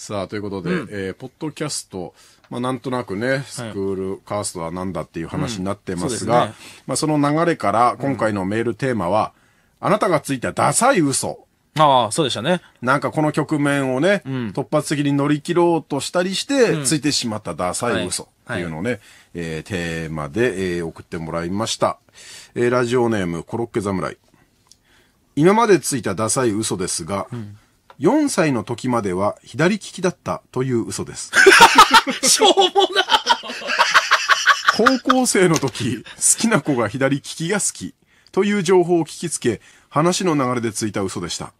さあ、ということで、うん、えー、ポッドキャスト、まあ、なんとなくね、スクールカーストは何だっていう話になってますが、はいうんすね、まあ、その流れから、今回のメールテーマは、うん、あなたがついたダサい嘘。ああ、そうでしたね。なんかこの局面をね、うん、突発的に乗り切ろうとしたりして、ついてしまったダサい嘘っていうのをね、はい、えー、テーマで、えー、送ってもらいました。えー、ラジオネーム、コロッケ侍。今までついたダサい嘘ですが、4歳の時までは左利きだったという嘘です。しょうもな高校生の時、好きな子が左利きが好きという情報を聞きつけ、話の流れでついた嘘でした。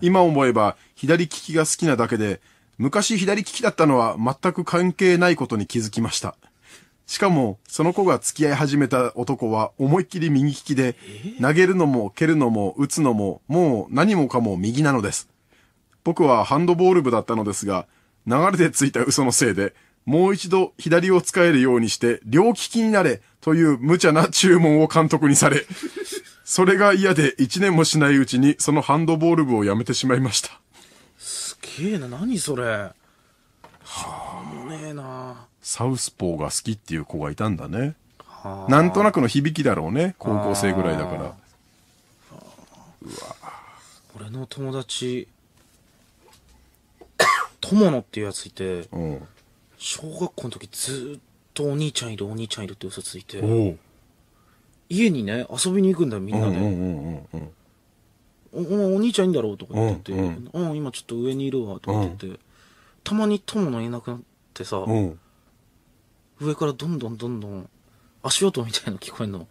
今思えば左利きが好きなだけで、昔左利きだったのは全く関係ないことに気づきました。しかも、その子が付き合い始めた男は思いっきり右利きで、投げるのも蹴るのも打つのも、もう何もかも右なのです。僕はハンドボール部だったのですが、流れでついた嘘のせいで、もう一度左を使えるようにして両利きになれという無茶な注文を監督にされ、それが嫌で一年もしないうちにそのハンドボール部をやめてしまいました。すげえな、何それ。はあ。もねえな。サウスポーが好きっていう子がいたんだね。はあ、なんとなくの響きだろうね、高校生ぐらいだから。はあ、うわ。俺の友達、友野っていうやついて、うん。小学校の時ずっとお兄ちゃんいるお兄ちゃんいるって嘘ついて、家にね、遊びに行くんだよみんなで。おお兄ちゃんいいんだろうとか言ってて、ううん今ちょっと上にいるわとか言ってて、たまに友野いなくなってさ、うん。上からどんどんどんどん足音みたいなの聞こえんの。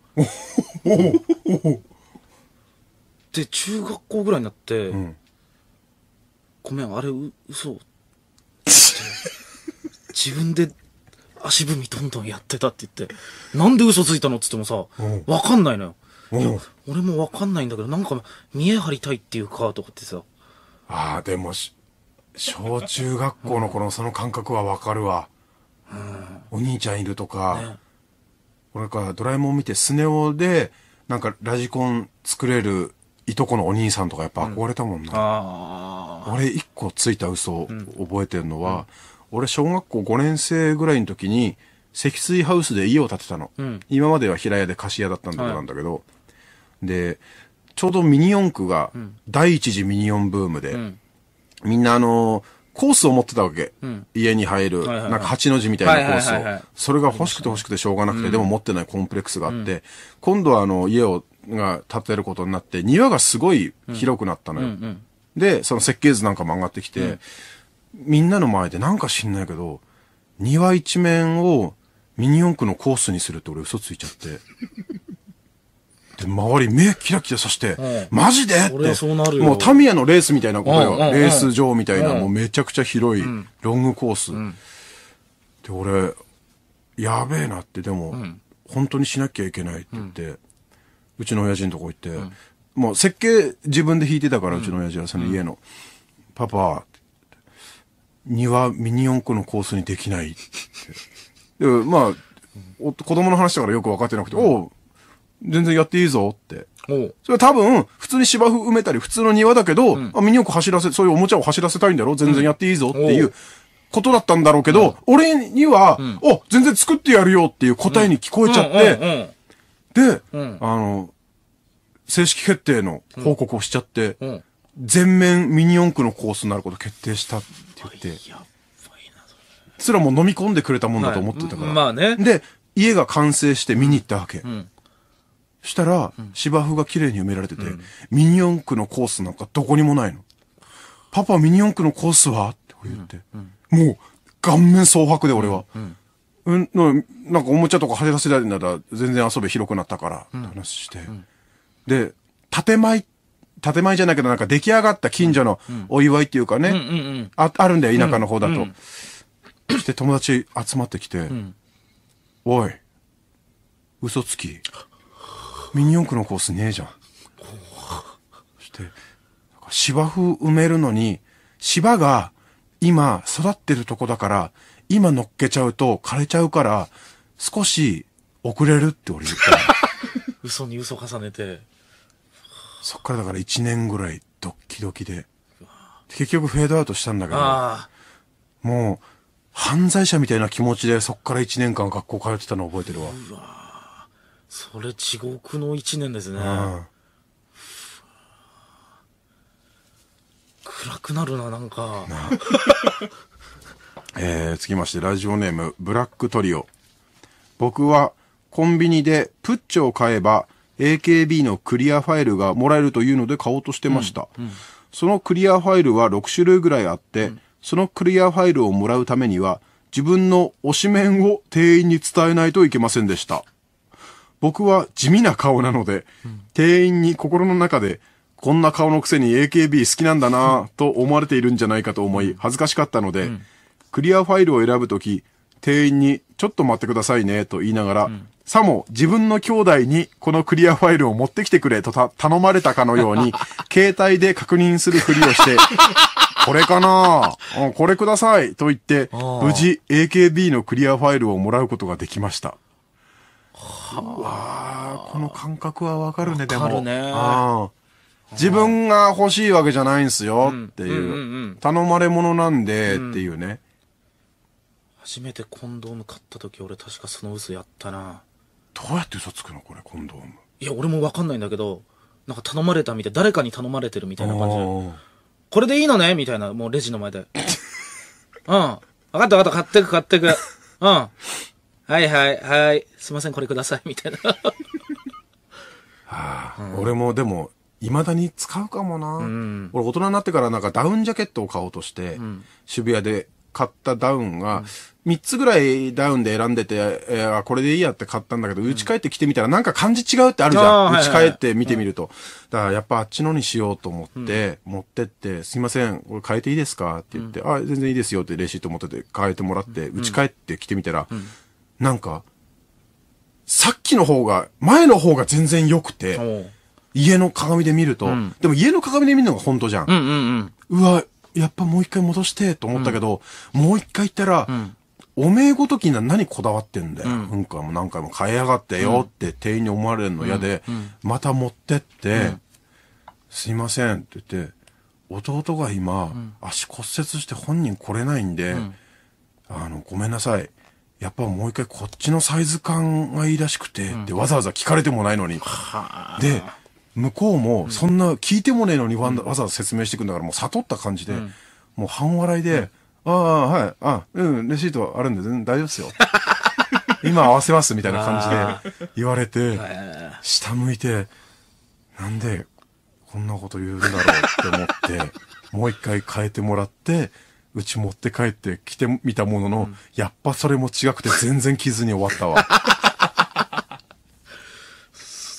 で、中学校ぐらいになって、うん。ごめん、あれう、嘘自分で足踏みどんどんやってたって言って、なんで嘘ついたのって言ってもさ、わかんないのよ。俺もわかんないんだけど、なんか、見え張りたいっていうか、とかってさ。ああ、でもし、小中学校の頃その感覚はわかるわ。お兄ちゃんいるとか、ね、俺からドラえもん見てスネ夫で、なんかラジコン作れるいとこのお兄さんとかやっぱ憧れたもんな。うん、俺一個ついた嘘を覚えてるのは、うん俺小学校5年生ぐらいの時に、積水ハウスで家を建てたの。うん、今までは平屋で貸し屋だったんだけなんだけど、はい、で、ちょうどミニ四駆が、第一次ミニ四ブームで、うん、みんなあのコースを持ってたわけ。うん、家に入る、なんか8の字みたいなコースを。それが欲しくて欲しくてしょうがなくて、でも持ってないコンプレックスがあって、今度はあの、家を、が建てることになって、庭がすごい広くなったのよ。で、その設計図なんかも上がってきて、みんなの前でなんか知んないけど、庭一面をミニ四駆のコースにするって俺嘘ついちゃって。で、周り目キラキラさして、はい、マジでってそうなるよ。もうタミヤのレースみたいな、ことよ。レース場みたいな、もうめちゃくちゃ広い、ロングコース。うん、で、俺、やべえなって、でも、うん、本当にしなきゃいけないって言って、うん、うちの親父のとこ行って、もう設計自分で引いてたから、うちの親父はその家の、パパ、庭ミニ四駆のコースにできないって。で、まあ、お子供の話だからよく分かってなくて、うん、おう、全然やっていいぞって。それは多分、普通に芝生埋めたり、普通の庭だけど、うん、あミニ四駆走らせ、そういうおもちゃを走らせたいんだろ全然やっていいぞっていうことだったんだろうけど、うん、俺には、うん、お、全然作ってやるよっていう答えに聞こえちゃって、で、あの、正式決定の報告をしちゃって、全面ミニ四駆のコースになること決定したって言ってつらも飲み込んでくれたもんだと思ってたから、はい、まあねで家が完成して見に行ったわけ、うん、したら、芝生が綺麗に埋められてて、うん、ミニ四駆のコースなんかどこにもないのパパミニ四駆のコースはって言って、もう顔面蒼白で俺は、うんなんかおもちゃとか走がせられるなら全然遊び広くなったから、って話して、で建前って建前じゃないけど、なんか出来上がった近所のお祝いっていうかね、うんうんうん、ああるんだよ、田舎の方だと。そして友達集まってきて、うん、おい、嘘つき、ミニ四駆のコースねえじゃん。そして、芝生埋めるのに、芝が今育ってるとこだから、今乗っけちゃうと枯れちゃうから、少し遅れるって俺言った。嘘に嘘重ねて。そっからだから1年ぐらいドッキドキで。結局フェードアウトしたんだけど、もう、犯罪者みたいな気持ちでそっから1年間学校通ってたのを覚えてるわ。うわそれ地獄の1年ですね。暗くなるな、なんか。えー、つきまして、ラジオネーム、ブラックトリオ。僕は、コンビニでプッチョを買えば、AKB のクリアファイルがもらえるというので買おうとしてました。うんうん、そのクリアファイルは6種類ぐらいあって、うん、そのクリアファイルをもらうためには、自分の推し面を店員に伝えないといけませんでした。僕は地味な顔なので、店員に心の中で、こんな顔のくせに AKB 好きなんだなぁと思われているんじゃないかと思い、恥ずかしかったので、クリアファイルを選ぶとき、店員に、ちょっと待ってくださいね、と言いながら、さも自分の兄弟にこのクリアファイルを持ってきてくれとた頼まれたかのように、携帯で確認するふりをして、これかなこれくださいと言って、無事 AKB のクリアファイルをもらうことができました。はあ、この感覚はわかるね、でも。わかるね。自分が欲しいわけじゃないんすよっていう。頼まれ物なんでっていうね。初めてコンドーム買った時俺確かその嘘やったな。どうやって嘘つくのこれコンドームいや俺もわかんないんだけどなんか頼まれたみたい誰かに頼まれてるみたいな感じこれでいいのねみたいなもうレジの前で うん分かった分かった買ってく買ってくうんはいはいはいすいませんこれくださいみたいなはあ、うん、俺もでもいまだに使うかもな、うん、俺大人になってからなんかダウンジャケットを買おうとして、うん、渋谷で買ったダウンが、3つぐらいダウンで選んでて、えー、これでいいやって買ったんだけど、打ち返ってきてみたらなんか感じ違うってあるじゃん。打ち返って見てみると。だからやっぱあっちのにしようと思って、持ってって、すいません、これ変えていいですかって言って、あ、全然いいですよってレシート持ってて変えてもらって、打ち返ってきてみたら、なんか、さっきの方が、前の方が全然良くて、家の鏡で見ると、でも家の鏡で見るのが本当じゃん。うわ、やっぱもう一回戻してと思ったけど、うん、もう一回行ったら、おめえごときな何こだわってんだよ。うん、んかも何回も変えやがってよって店員に思われるの嫌で、また持ってって、すいませんって言って、弟が今、足骨折して本人来れないんで、あの、ごめんなさい。やっぱもう一回こっちのサイズ感がいいらしくて、ってわざわざ聞かれてもないのに。で、向こうも、そんな聞いてもねえのにわざわざ説明してくんだから、もう悟った感じで、もう半笑いで、ああ、はい、あうん、レシートあるんで、全然大丈夫ですよ。今合わせますみたいな感じで言われて、下向いて、なんでこんなこと言うんだろうって思って、もう一回変えてもらって、うち持って帰ってきてみたものの、やっぱそれも違くて全然傷に終わったわ。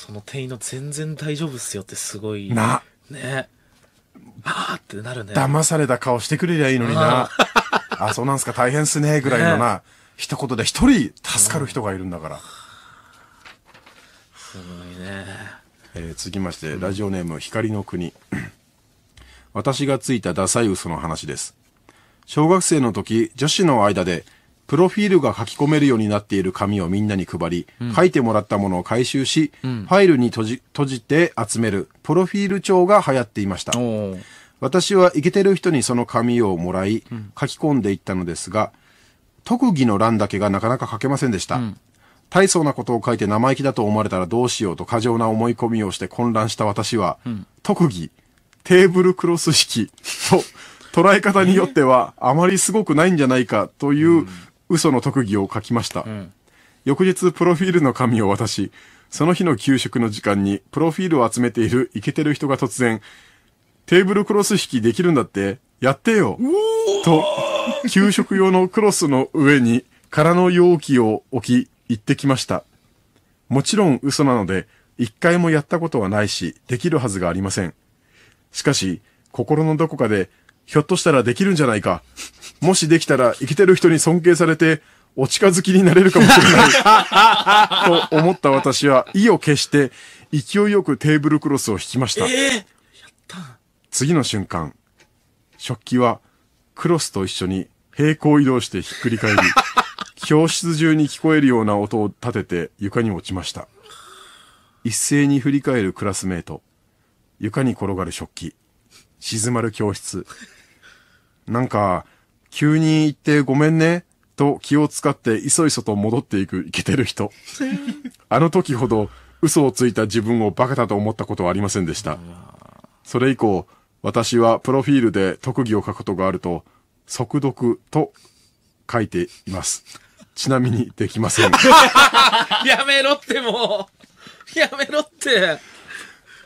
その店員の全然大丈夫っすよってすごい。な。ね。あーってなるね。騙された顔してくれりゃいいのにな。あ、そうなんすか、大変っすね、ぐらいのな、ね、一言で一人助かる人がいるんだから。すごいね。えー、続きまして、ラジオネーム、光の国。私がついたダサい嘘の話です。小学生の時、女子の間で、プロフィールが書き込めるようになっている紙をみんなに配り、書いてもらったものを回収し、ファイルに閉じ閉じて集めるプロフィール帳が流行っていました。私はイケてる人にその紙をもらい、書き込んでいったのですが、特技の欄だけがなかなか書けませんでした。大層なことを書いて生意気だと思われたらどうしようと過剰な思い込みをして混乱した私は、特技、テーブルクロス式と捉え方によっては あまりすごくないんじゃないかという、嘘の特技を書きました。うん、翌日、プロフィールの紙を渡し、その日の給食の時間に、プロフィールを集めているイケてる人が突然、テーブルクロス引きできるんだって、やってよと、給食用のクロスの上に空の容器を置き、行ってきました。もちろん嘘なので、一回もやったことはないし、できるはずがありません。しかし、心のどこかでひょっとしたらできるんじゃないか。もしできたら、生きてる人に尊敬されて、お近づきになれるかもしれない。と思った私は、意を決して、勢いよくテーブルクロスを引きました。えー、やった次の瞬間、食器は、クロスと一緒に平行移動してひっくり返り、教室中に聞こえるような音を立てて床に落ちました。一斉に振り返るクラスメート。床に転がる食器。静まる教室。なんか、急に行ってごめんね、と気を使っていそいそと戻っていくイケてる人。あの時ほど嘘をついた自分をバカだと思ったことはありませんでした。それ以降、私はプロフィールで特技を書くことがあると、速読と書いています。ちなみにできません。やめろってもう。やめろって。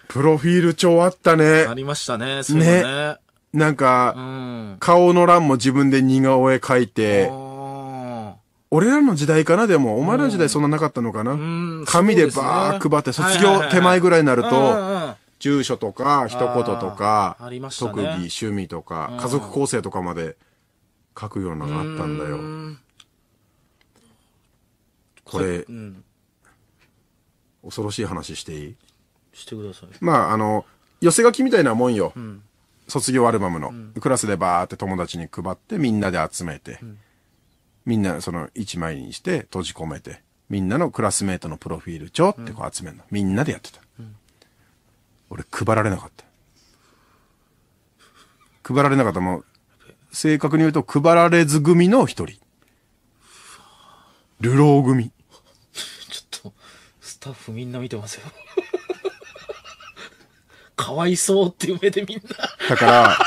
プロフィール帳あったね。ありましたね、そうね。ねなんか、うん、顔の欄も自分で似顔絵描いて、俺らの時代かなでも、お前らの時代そんななかったのかな、うん、紙でバー配って、卒業手前ぐらいになると、住所とか、一言とか、ね、特技、趣味とか、家族構成とかまで書くようなのがあったんだよ。これ、うん、恐ろしい話していいしてください。まあ、あの、寄せ書きみたいなもんよ。うん卒業アルバムの、うん、クラスでバーって友達に配ってみんなで集めて、うん、みんなその1枚にして閉じ込めて、みんなのクラスメートのプロフィール帳ってこう集めるの。みんなでやってた。俺配られなかった。配られなかったもう、正確に言うと配られず組の一人。流浪組。ちょっと、スタッフみんな見てますよ。かわいそうっていう目でみんな。だから、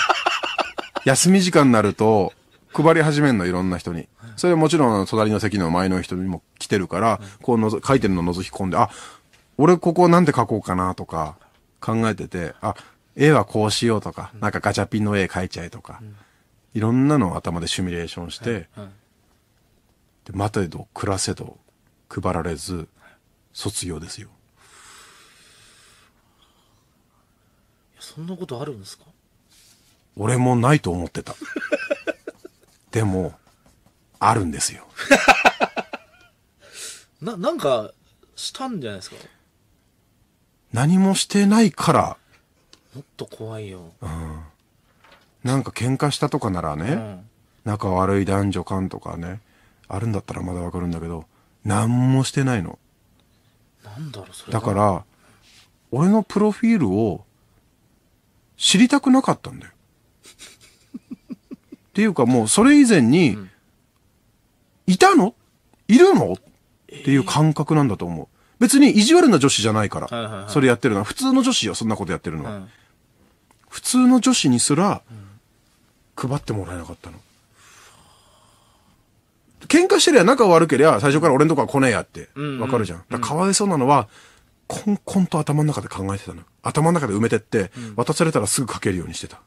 休み時間になると、配り始めるの、いろんな人に。それはもちろん、隣の席の前の人にも来てるから、こうのぞ、書いてるの覗き込んで、あ、俺ここなんて書こうかなとか、考えてて、あ、絵はこうしようとか、なんかガチャピンの絵描いちゃえとか、いろんなのを頭でシミュレーションして、で、待てど、暮らせど、配られず、卒業ですよ。そんなことあるんですか俺もないと思ってた。でも、あるんですよ。な、なんか、したんじゃないですか何もしてないから、もっと怖いよ。うん。なんか喧嘩したとかならね、うん。仲悪い男女間とかね、あるんだったらまだわかるんだけど、何もしてないの。なんだろう、それ。だか。ら、俺のプロフィールを知りたくなかったんだよ。っていうかもうそれ以前に、うん、いたのいるのっていう感覚なんだと思う。別に意地悪な女子じゃないから、それやってるのは。普通の女子よ、そんなことやってるのは。普通の女子にすら、配ってもらえなかったの。喧嘩してりゃ仲悪けりゃ最初から俺のとこは来ねえやって、わかるじゃん。だかかわいそうなのは、うんこんこんと頭の中で考えてたの。頭の中で埋めてって、うん、渡されたらすぐ書けるようにしてた。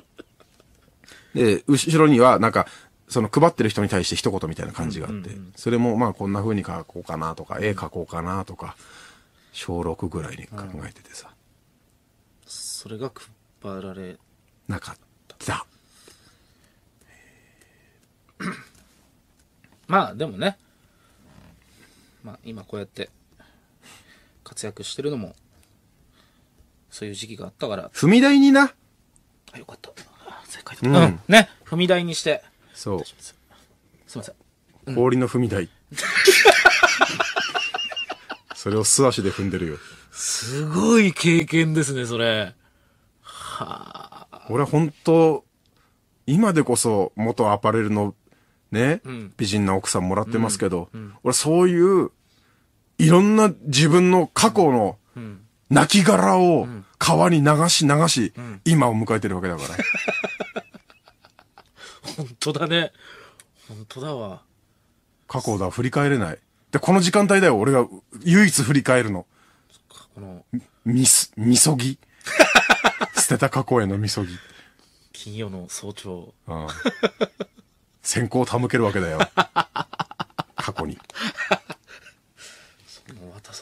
で、後ろには、なんか、その配ってる人に対して一言みたいな感じがあって、それもまあこんな風に書こうかなとか、絵書こうかなとか、小6ぐらいに考えててさ。それが配られなかった。まあでもね、まあ今こうやって活躍してるのも、そういう時期があったから。踏み台にな。あ、よかった。正解だった。うん。ね。踏み台にして。そう。すいません。氷の踏み台。それを素足で踏んでるよ。すごい経験ですね、それ。はあ。俺は本当今でこそ元アパレルのね、うん、美人な奥さんもらってますけど、うんうん、俺そういういろんな自分の過去の、亡きを川に流し流し、今を迎えてるわけだから。本当だね。本当だわ。過去だ、振り返れない。で、この時間帯だよ、俺が唯一振り返るの。この、みす、みそぎ。捨てた過去へのみそぎ。金曜の早朝。うん。先行手向けるわけだよ。過去に。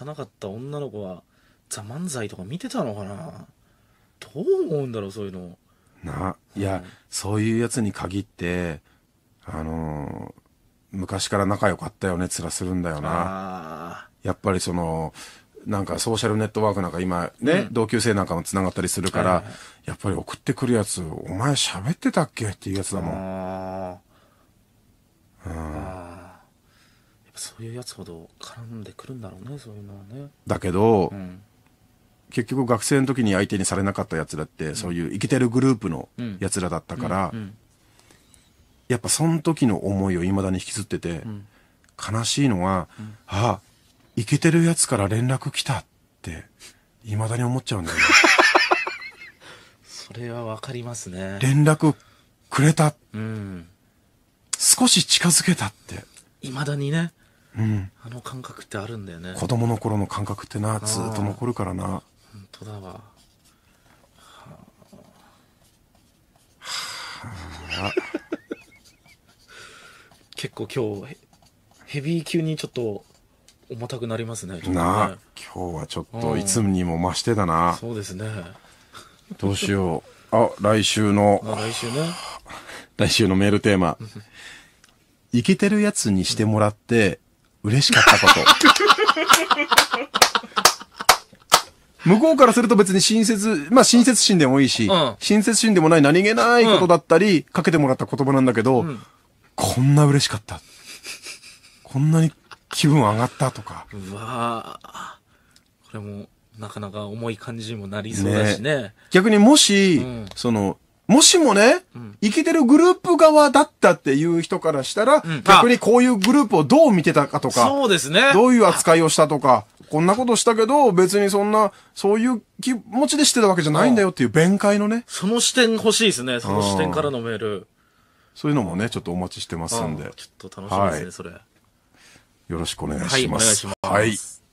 幼かった女の子は「ザ漫才とか見てたのかなどう思うんだろうそういうのないや、うん、そういうやつに限ってあのー、昔から仲良かったよねつらするんだよなやっぱりそのなんかソーシャルネットワークなんか今ね、うん、同級生なんかもながったりするから、はい、やっぱり送ってくるやつ、お前喋ってたっけっていうやつだもん。ああ。ぱそういうやつほど絡んでくるんだろうねそういうのはねだけど、うん、結局学生の時に相手にされなかったやつらって、うん、そういう生きてるグループのやつらだったから、うん、やっぱその時の思いをいまだに引きずってて、悲しいのは、ああ生きてるやつから連絡来たっていまだに思っちゃうんだよね それはわかりますね連絡くれた、うん、少し近づけたっていまだにねうん、あの感覚ってあるんだよね子供の頃の感覚ってなずっと残るからな本当だわはあ 結構今日ヘビー級にちょっと重たくなりますねねな今日はちょっといつにも増してだな、うん、そうですねどうしようあ来週の来週ね 来週のメールテーマいけ てるやつにしてもらって、嬉しかったこと 向こうからすると別に親切、まあ親切心でもいいし、うん、親切心でもない何気ないことだったり、かけてもらった言葉なんだけど、うん、こんな嬉しかった。こんなに気分上がったとか。うわこれも、なかなか重い感じにもなりそうだしね。ね逆にもし、うん、その、もしもね、生きてるグループ側だったっていう人からしたら、うん、逆にこういうグループをどう見てたかとか、そうですね。どういう扱いをしたとか、こんなことしたけど、別にそんな、そういう気持ちでしてたわけじゃないんだよっていう弁解のね。その視点欲しいですね、その視点からのメール。そういうのもね、ちょっとお待ちしてますんで。ちょっと楽しみですね、はい、それ。よろしくお願いします。はい、お願いします。はい